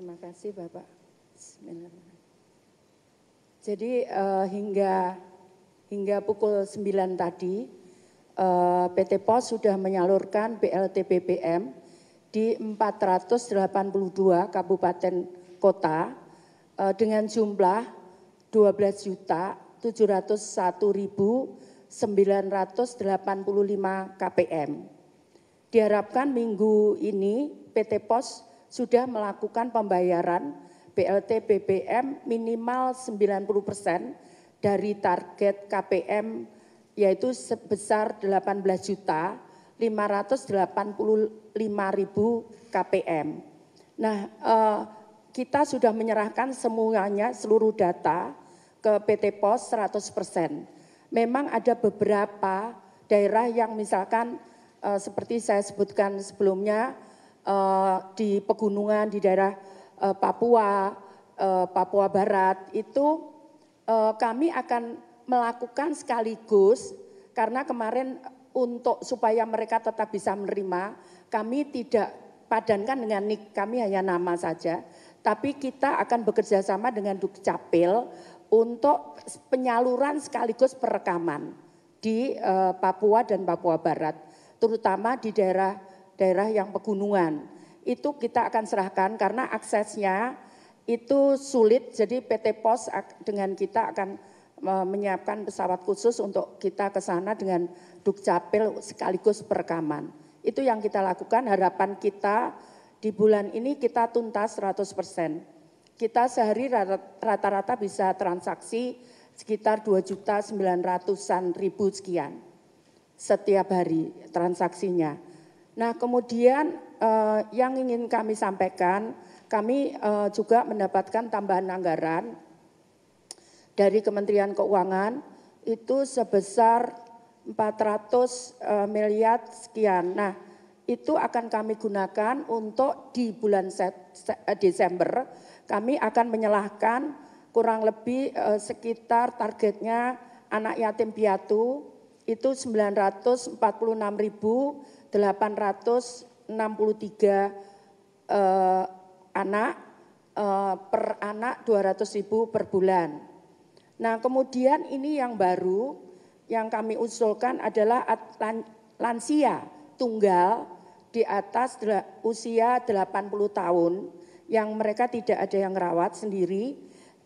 Terima kasih Bapak. Jadi uh, hingga hingga pukul 9 tadi uh, eh, PT Pos sudah menyalurkan BLT BBM di 482 kabupaten kota uh, dengan jumlah 12 juta 701.985 KPM. Diharapkan minggu ini PT Pos sudah melakukan pembayaran BLT BBM minimal 90% dari target KPM yaitu sebesar 18 juta 585 ribu KPM. Nah, eh, kita sudah menyerahkan semuanya seluruh data ke PT Pos 100%. Memang ada beberapa daerah yang misalkan eh, seperti saya sebutkan sebelumnya uh, di pegunungan di daerah uh, Papua, uh, Papua Barat itu uh, kami akan melakukan sekaligus karena kemarin untuk supaya mereka tetap bisa menerima, kami tidak padankan dengan nik kami hanya nama saja, tapi kita akan bekerja sama dengan Dukcapil untuk penyaluran sekaligus perekaman di uh, Papua dan Papua Barat, terutama di daerah daerah yang pegunungan. Itu kita akan serahkan karena aksesnya itu sulit, jadi PT Pos dengan kita akan e, menyiapkan pesawat khusus untuk kita ke sana dengan Dukcapil sekaligus perekaman. Itu yang kita lakukan, harapan kita di bulan ini kita tuntas 100 persen. Kita sehari rata-rata bisa transaksi sekitar dua juta sembilan ratusan ribu sekian setiap hari transaksinya. Nah, kemudian eh, yang ingin kami sampaikan, kami eh, juga mendapatkan tambahan anggaran dari Kementerian Keuangan itu sebesar 400 eh, miliar sekian. Nah, itu akan kami gunakan untuk di bulan set, se, eh, Desember kami akan menyalahkan kurang lebih eh, sekitar targetnya anak yatim piatu itu 946.863 eh, anak eh, per anak 200.000 per bulan. Nah, kemudian ini yang baru yang kami usulkan adalah lansia tunggal di atas usia 80 tahun yang mereka tidak ada yang rawat sendiri.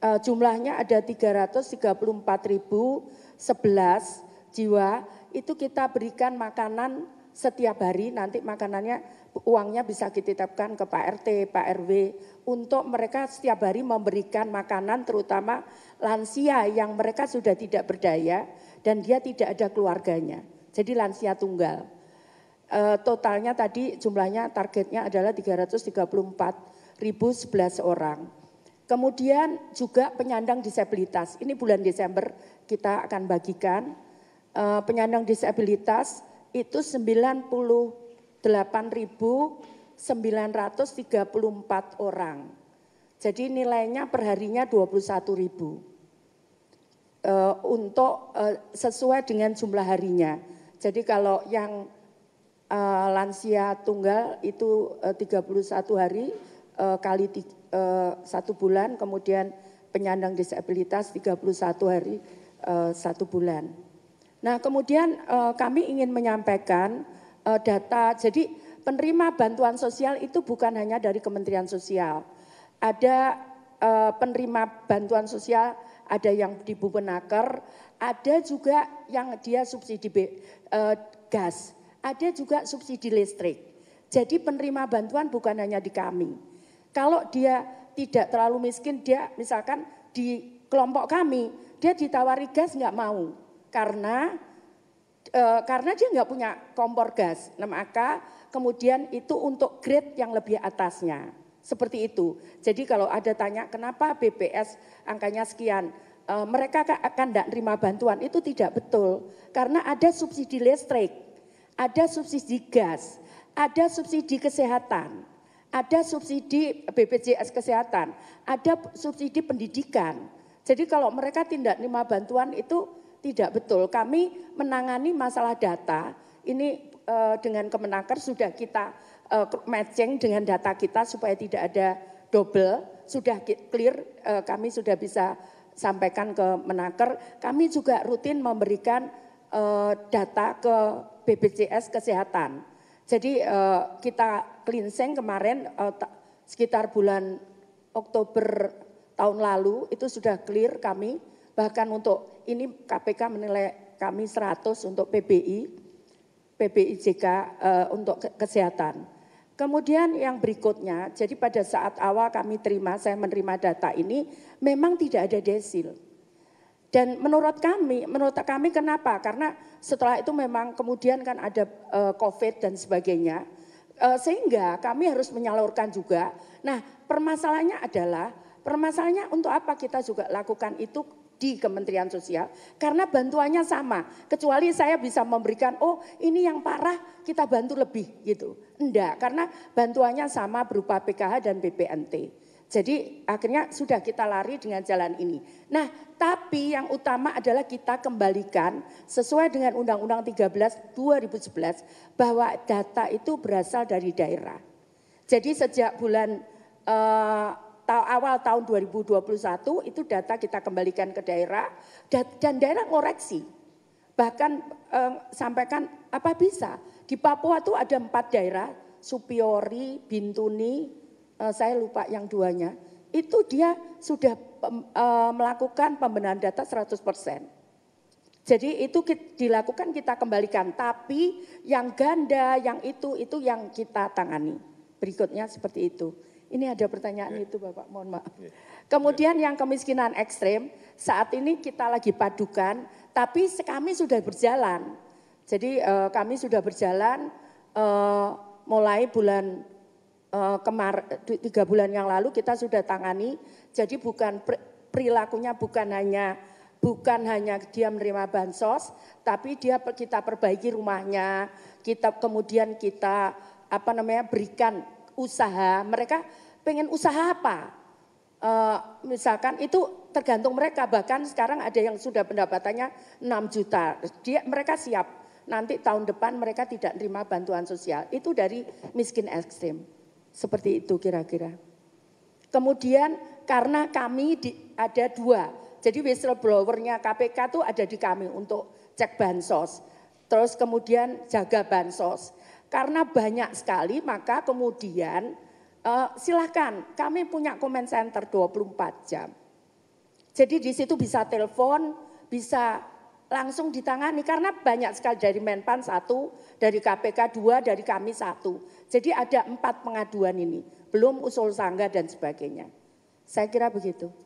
Eh, jumlahnya ada 334.011 jiwa itu kita berikan makanan setiap hari nanti makanannya uangnya bisa dititipkan ke Pak RT, Pak RW untuk mereka setiap hari memberikan makanan terutama lansia yang mereka sudah tidak berdaya dan dia tidak ada keluarganya. Jadi lansia tunggal. E, totalnya tadi jumlahnya targetnya adalah 334.011 orang. Kemudian juga penyandang disabilitas. Ini bulan Desember kita akan bagikan uh, penyandang disabilitas itu 98.934 orang. Jadi nilainya perharinya 21.000 ribu uh, untuk uh, sesuai dengan jumlah harinya. Jadi kalau yang uh, lansia tunggal itu uh, 31 hari uh, kali satu bulan, kemudian penyandang disabilitas 31 hari satu bulan. Nah, kemudian eh, kami ingin menyampaikan eh, data. Jadi penerima bantuan sosial itu bukan hanya dari Kementerian Sosial. Ada eh, penerima bantuan sosial, ada yang di Bupenaker, ada juga yang dia subsidi gas, ada juga subsidi listrik. Jadi penerima bantuan bukan hanya di kami. Kalau dia tidak terlalu miskin, dia misalkan di kelompok kami, dia ditawari gas nggak mau karena e, karena dia nggak punya kompor gas. Nah, maka kemudian itu untuk grade yang lebih atasnya. Seperti itu. Jadi kalau ada tanya kenapa BPS angkanya sekian, e, mereka akan tidak terima bantuan itu tidak betul karena ada subsidi listrik, ada subsidi gas, ada subsidi kesehatan, ada subsidi BPJS kesehatan, ada subsidi pendidikan. Jadi kalau mereka tidak terima bantuan itu tidak betul. Kami menangani masalah data ini uh, dengan Kemenaker sudah kita uh, matching dengan data kita supaya tidak ada double, sudah clear uh, kami sudah bisa sampaikan ke Menaker. Kami juga rutin memberikan data ke BPJS Kesehatan. Jadi kita cleansing kemarin sekitar bulan Oktober tahun lalu itu sudah clear kami Bahkan untuk ini KPK menilai kami 100 untuk PBI, PBI JK uh, eh, untuk kesehatan. Kemudian yang berikutnya, jadi pada saat awal kami terima, saya menerima data ini, memang tidak ada desil. Dan menurut kami, menurut kami kenapa? Karena setelah itu memang kemudian kan ada uh, COVID dan sebagainya. Uh, sehingga kami harus menyalurkan juga. Nah permasalahannya adalah, permasalahannya untuk apa kita juga lakukan itu di Kementerian Sosial karena bantuannya sama. Kecuali saya bisa memberikan, oh ini yang parah kita bantu lebih gitu. Enggak, karena bantuannya sama berupa PKH dan BPNT. Jadi akhirnya sudah kita lari dengan jalan ini. Nah, tapi yang utama adalah kita kembalikan sesuai dengan Undang-Undang 13 2011 bahwa data itu berasal dari daerah. Jadi sejak bulan eh, awal tahun 2021 itu data kita kembalikan ke daerah dan daerah koreksi. Bahkan eh, sampaikan apa bisa di Papua tuh ada empat daerah Supiori, Bintuni, eh, saya lupa yang duanya. Itu dia sudah eh, melakukan pembenahan data 100%. Jadi itu dilakukan kita kembalikan, tapi yang ganda, yang itu, itu yang kita tangani. Berikutnya seperti itu. Ini ada pertanyaan yeah. itu Bapak, mohon maaf. Yeah. Kemudian yeah. yang kemiskinan ekstrim, saat ini kita lagi padukan, tapi kami sudah berjalan. Jadi uh, kami sudah berjalan uh, mulai bulan uh, kemar tiga bulan yang lalu kita sudah tangani. Jadi bukan perilakunya bukan hanya bukan hanya dia menerima bansos, tapi dia kita perbaiki rumahnya, kita kemudian kita apa namanya berikan usaha mereka pengen usaha apa? E, misalkan itu tergantung mereka. Bahkan sekarang ada yang sudah pendapatannya 6 juta. Dia mereka siap nanti tahun depan mereka tidak terima bantuan sosial. Itu dari miskin ekstrim. Seperti itu kira-kira. Kemudian karena kami di, ada dua, jadi whistleblowernya KPK itu ada di kami untuk cek bansos. Terus kemudian jaga bansos. Karena banyak sekali maka kemudian Uh, silahkan, kami punya comment center 24 jam. Jadi di situ bisa telepon, bisa langsung ditangani karena banyak sekali dari Menpan satu, dari KPK dua, dari kami satu. Jadi ada empat pengaduan ini, belum usul sangga dan sebagainya. Saya kira begitu.